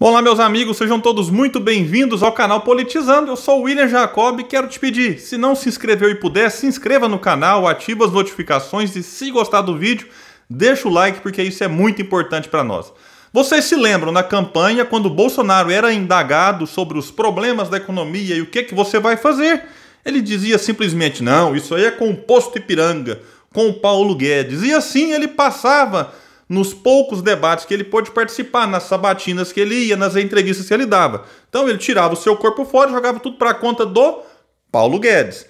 Olá, meus amigos, sejam todos muito bem-vindos ao canal Politizando. Eu sou o William Jacob e quero te pedir, se não se inscreveu e puder, se inscreva no canal, ative as notificações e se gostar do vídeo, deixa o like porque isso é muito importante para nós. Vocês se lembram na campanha quando Bolsonaro era indagado sobre os problemas da economia e o que que você vai fazer? Ele dizia simplesmente: "Não, isso aí é com o posto Ipiranga, com o Paulo Guedes". E assim ele passava nos poucos debates que ele pôde participar, nas sabatinas que ele ia, nas entrevistas que ele dava. Então ele tirava o seu corpo fora e jogava tudo para a conta do Paulo Guedes.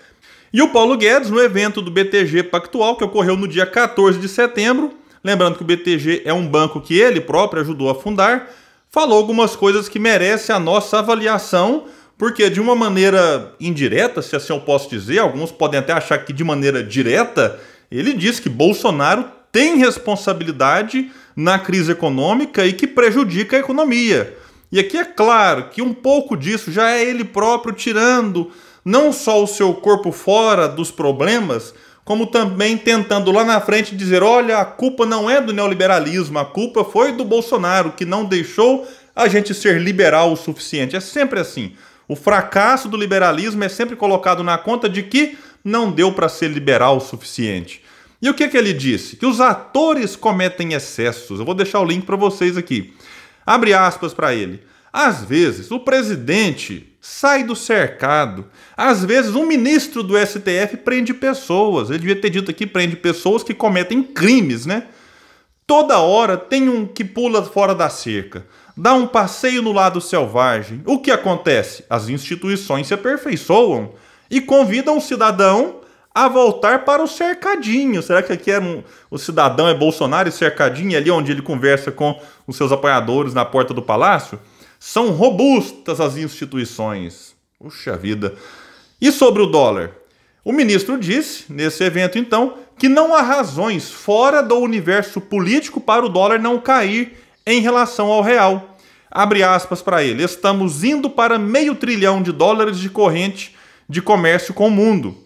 E o Paulo Guedes, no evento do BTG Pactual, que ocorreu no dia 14 de setembro, lembrando que o BTG é um banco que ele próprio ajudou a fundar, falou algumas coisas que merecem a nossa avaliação, porque de uma maneira indireta, se assim eu posso dizer, alguns podem até achar que de maneira direta, ele disse que Bolsonaro tem responsabilidade na crise econômica e que prejudica a economia. E aqui é claro que um pouco disso já é ele próprio tirando não só o seu corpo fora dos problemas, como também tentando lá na frente dizer: olha, a culpa não é do neoliberalismo, a culpa foi do Bolsonaro, que não deixou a gente ser liberal o suficiente. É sempre assim. O fracasso do liberalismo é sempre colocado na conta de que não deu para ser liberal o suficiente. E o que, que ele disse? Que os atores cometem excessos. Eu vou deixar o link para vocês aqui. Abre aspas para ele. Às vezes, o presidente sai do cercado. Às vezes, um ministro do STF prende pessoas. Ele devia ter dito aqui: prende pessoas que cometem crimes, né? Toda hora tem um que pula fora da cerca, dá um passeio no lado selvagem. O que acontece? As instituições se aperfeiçoam e convidam o cidadão a voltar para o cercadinho. Será que aqui é um, o cidadão é Bolsonaro e cercadinho ali é onde ele conversa com os seus apoiadores na porta do palácio? São robustas as instituições. Puxa vida. E sobre o dólar? O ministro disse, nesse evento então, que não há razões fora do universo político para o dólar não cair em relação ao real. Abre aspas para ele. Estamos indo para meio trilhão de dólares de corrente de comércio com o mundo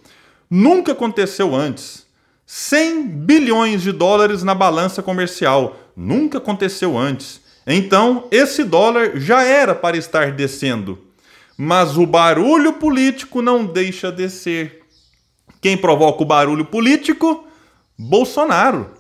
nunca aconteceu antes. 100 bilhões de dólares na balança comercial, nunca aconteceu antes. Então, esse dólar já era para estar descendo. Mas o barulho político não deixa descer. Quem provoca o barulho político? Bolsonaro.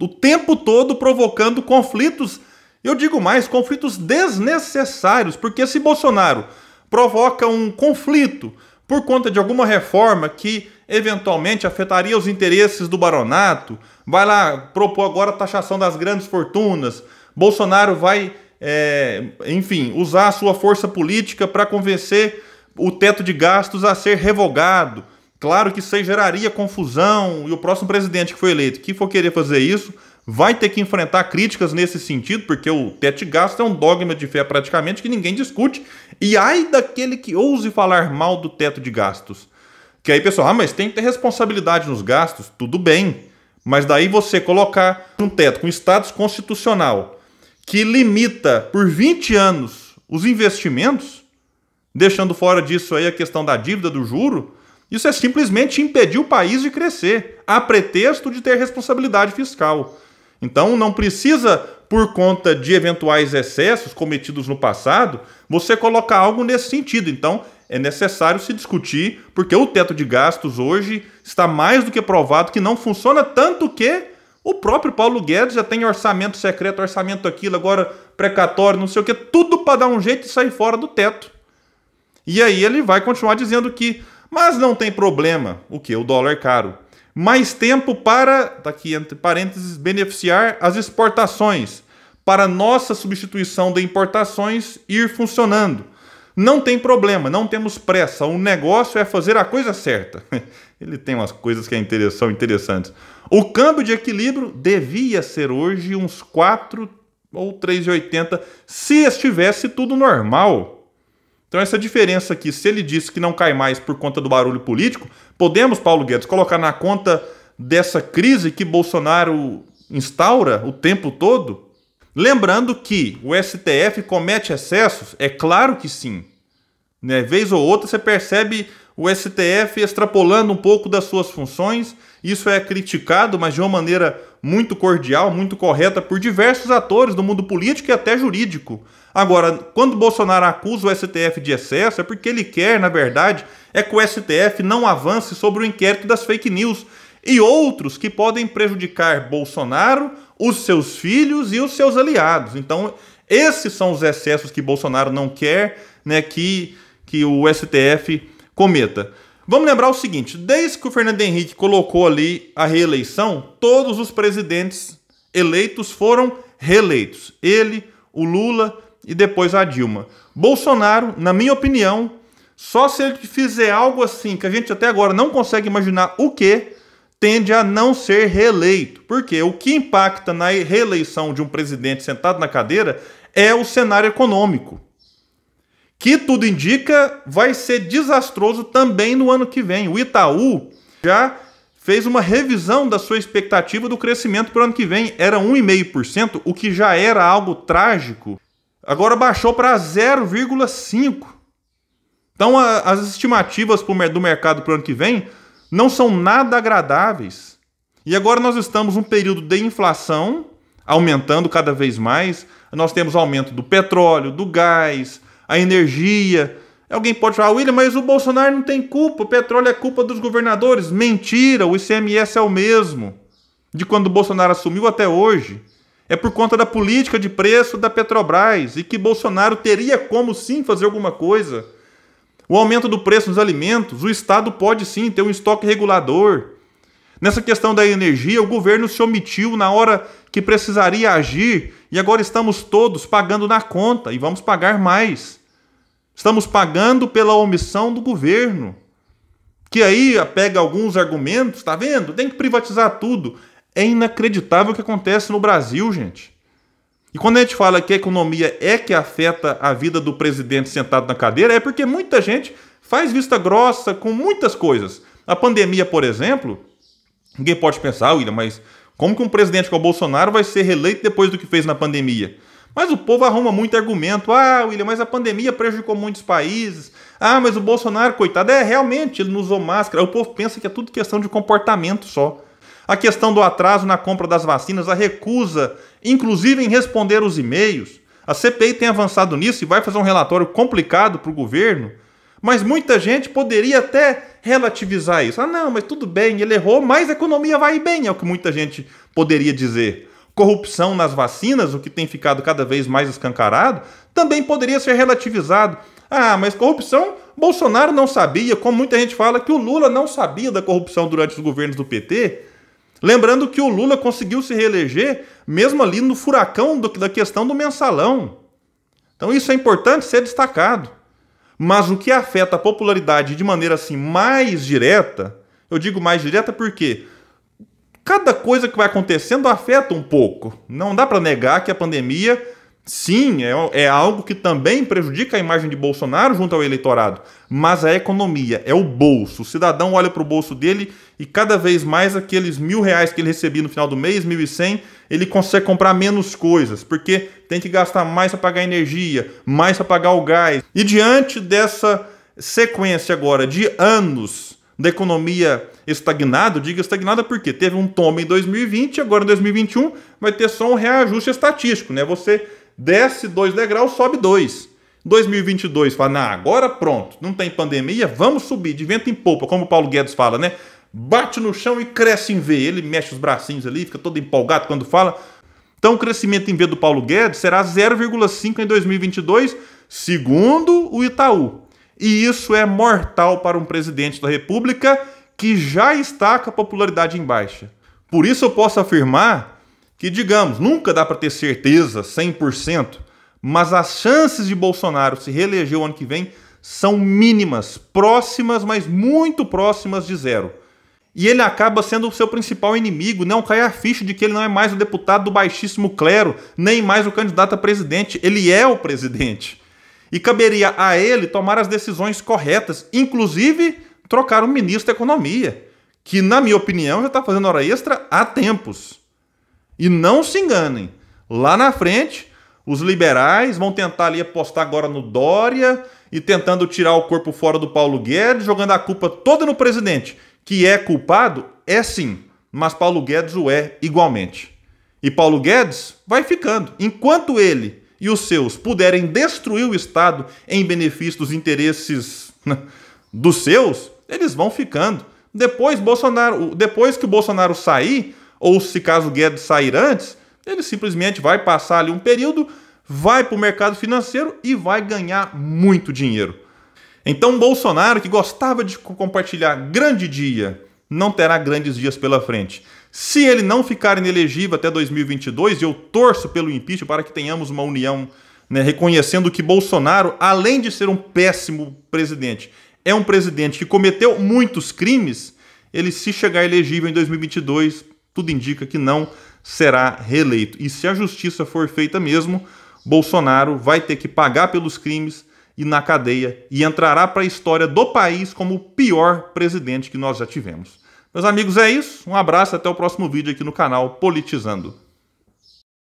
O tempo todo provocando conflitos, eu digo mais, conflitos desnecessários, porque se Bolsonaro provoca um conflito por conta de alguma reforma que eventualmente afetaria os interesses do baronato, vai lá propor agora a taxação das grandes fortunas. Bolsonaro vai, é, enfim, usar a sua força política para convencer o teto de gastos a ser revogado. Claro que isso aí geraria confusão e o próximo presidente que foi eleito, que for querer fazer isso, vai ter que enfrentar críticas nesse sentido, porque o teto de gasto é um dogma de fé praticamente que ninguém discute. E ai daquele que ouse falar mal do teto de gastos. Que aí, pessoal, ah, mas tem que ter responsabilidade nos gastos, tudo bem. Mas daí você colocar um teto com status constitucional que limita por 20 anos os investimentos, deixando fora disso aí a questão da dívida, do juro, isso é simplesmente impedir o país de crescer, a pretexto de ter responsabilidade fiscal. Então não precisa, por conta de eventuais excessos cometidos no passado, você colocar algo nesse sentido. Então é necessário se discutir, porque o teto de gastos hoje está mais do que provado que não funciona, tanto que o próprio Paulo Guedes já tem orçamento secreto, orçamento aquilo, agora precatório, não sei o que, tudo para dar um jeito de sair fora do teto. E aí ele vai continuar dizendo que, mas não tem problema, o que? O dólar é caro mais tempo para, daqui tá aqui entre parênteses, beneficiar as exportações, para nossa substituição de importações ir funcionando. Não tem problema, não temos pressa. O negócio é fazer a coisa certa. Ele tem umas coisas que é são interessantes. O câmbio de equilíbrio devia ser hoje uns 4 ou 3,80 se estivesse tudo normal. Então, essa diferença aqui, se ele disse que não cai mais por conta do barulho político, podemos, Paulo Guedes, colocar na conta dessa crise que Bolsonaro instaura o tempo todo? Lembrando que o STF comete excessos? É claro que sim. Né? Vez ou outra você percebe o STF extrapolando um pouco das suas funções. Isso é criticado, mas de uma maneira muito cordial, muito correta, por diversos atores do mundo político e até jurídico. Agora, quando Bolsonaro acusa o STF de excesso, é porque ele quer, na verdade, é que o STF não avance sobre o inquérito das fake news e outros que podem prejudicar Bolsonaro, os seus filhos e os seus aliados. Então, esses são os excessos que Bolsonaro não quer né, que, que o STF cometa. Vamos lembrar o seguinte: desde que o Fernando Henrique colocou ali a reeleição, todos os presidentes eleitos foram reeleitos. Ele, o Lula e depois a Dilma. Bolsonaro, na minha opinião, só se ele fizer algo assim que a gente até agora não consegue imaginar o que, tende a não ser reeleito. Porque o que impacta na reeleição de um presidente sentado na cadeira é o cenário econômico. Que tudo indica vai ser desastroso também no ano que vem. O Itaú já fez uma revisão da sua expectativa do crescimento para o ano que vem. Era 1,5%, o que já era algo trágico Agora baixou para 0,5. Então a, as estimativas pro, do mercado para o ano que vem não são nada agradáveis. E agora nós estamos num período de inflação aumentando cada vez mais. Nós temos aumento do petróleo, do gás, a energia. Alguém pode falar, William, mas o Bolsonaro não tem culpa, o petróleo é culpa dos governadores. Mentira, o ICMS é o mesmo. De quando o Bolsonaro assumiu até hoje é por conta da política de preço da Petrobras e que Bolsonaro teria como sim fazer alguma coisa. O aumento do preço dos alimentos, o Estado pode sim ter um estoque regulador. Nessa questão da energia, o governo se omitiu na hora que precisaria agir e agora estamos todos pagando na conta e vamos pagar mais. Estamos pagando pela omissão do governo. Que aí pega alguns argumentos, tá vendo? Tem que privatizar tudo. É inacreditável o que acontece no Brasil, gente. E quando a gente fala que a economia é que afeta a vida do presidente sentado na cadeira, é porque muita gente faz vista grossa com muitas coisas. A pandemia, por exemplo, ninguém pode pensar, William, mas como que um presidente como o Bolsonaro vai ser reeleito depois do que fez na pandemia? Mas o povo arruma muito argumento. Ah, William, mas a pandemia prejudicou muitos países. Ah, mas o Bolsonaro, coitado, é realmente, ele não usou máscara. O povo pensa que é tudo questão de comportamento só a questão do atraso na compra das vacinas, a recusa, inclusive em responder os e-mails. A CPI tem avançado nisso e vai fazer um relatório complicado para o governo, mas muita gente poderia até relativizar isso. Ah, não, mas tudo bem, ele errou, mas a economia vai bem, é o que muita gente poderia dizer. Corrupção nas vacinas, o que tem ficado cada vez mais escancarado, também poderia ser relativizado. Ah, mas corrupção, Bolsonaro não sabia, como muita gente fala que o Lula não sabia da corrupção durante os governos do PT. Lembrando que o Lula conseguiu se reeleger mesmo ali no furacão do, da questão do mensalão. Então isso é importante ser destacado. Mas o que afeta a popularidade de maneira assim mais direta, eu digo mais direta porque cada coisa que vai acontecendo afeta um pouco. Não dá para negar que a pandemia Sim, é, é algo que também prejudica a imagem de Bolsonaro junto ao eleitorado, mas a economia, é o bolso. O cidadão olha para o bolso dele e cada vez mais aqueles mil reais que ele recebia no final do mês, mil e cem, ele consegue comprar menos coisas, porque tem que gastar mais para pagar energia, mais para pagar o gás. E diante dessa sequência agora de anos da economia estagnada, diga estagnada porque teve um tombo em 2020, agora em 2021 vai ter só um reajuste estatístico, né? Você desce dois degraus, sobe dois. 2022 fala, nah, agora pronto, não tem pandemia, vamos subir de vento em polpa, como o Paulo Guedes fala, né? Bate no chão e cresce em V. Ele mexe os bracinhos ali, fica todo empolgado quando fala. Então, o crescimento em V do Paulo Guedes será 0,5 em 2022, segundo o Itaú. E isso é mortal para um presidente da República que já está com a popularidade em baixa. Por isso, eu posso afirmar que, digamos, nunca dá para ter certeza 100%, mas as chances de Bolsonaro se reeleger o ano que vem são mínimas, próximas, mas muito próximas de zero. E ele acaba sendo o seu principal inimigo. Não cai a ficha de que ele não é mais o deputado do baixíssimo clero, nem mais o candidato a presidente. Ele é o presidente. E caberia a ele tomar as decisões corretas, inclusive trocar o ministro da Economia, que, na minha opinião, já está fazendo hora extra há tempos. E não se enganem, lá na frente, os liberais vão tentar ali apostar agora no Dória e tentando tirar o corpo fora do Paulo Guedes, jogando a culpa toda no presidente, que é culpado, é sim, mas Paulo Guedes o é igualmente. E Paulo Guedes vai ficando, enquanto ele e os seus puderem destruir o Estado em benefício dos interesses dos seus, eles vão ficando. Depois Bolsonaro, depois que o Bolsonaro sair, ou se caso Guedes sair antes, ele simplesmente vai passar ali um período, vai para o mercado financeiro e vai ganhar muito dinheiro. Então, Bolsonaro, que gostava de compartilhar grande dia, não terá grandes dias pela frente. Se ele não ficar inelegível até 2022, e eu torço pelo impeachment para que tenhamos uma união, né, reconhecendo que Bolsonaro, além de ser um péssimo presidente, é um presidente que cometeu muitos crimes. Ele, se chegar elegível em 2022, tudo indica que não será reeleito. E se a justiça for feita mesmo, Bolsonaro vai ter que pagar pelos crimes e na cadeia e entrará para a história do país como o pior presidente que nós já tivemos. Meus amigos, é isso. Um abraço, até o próximo vídeo aqui no canal Politizando.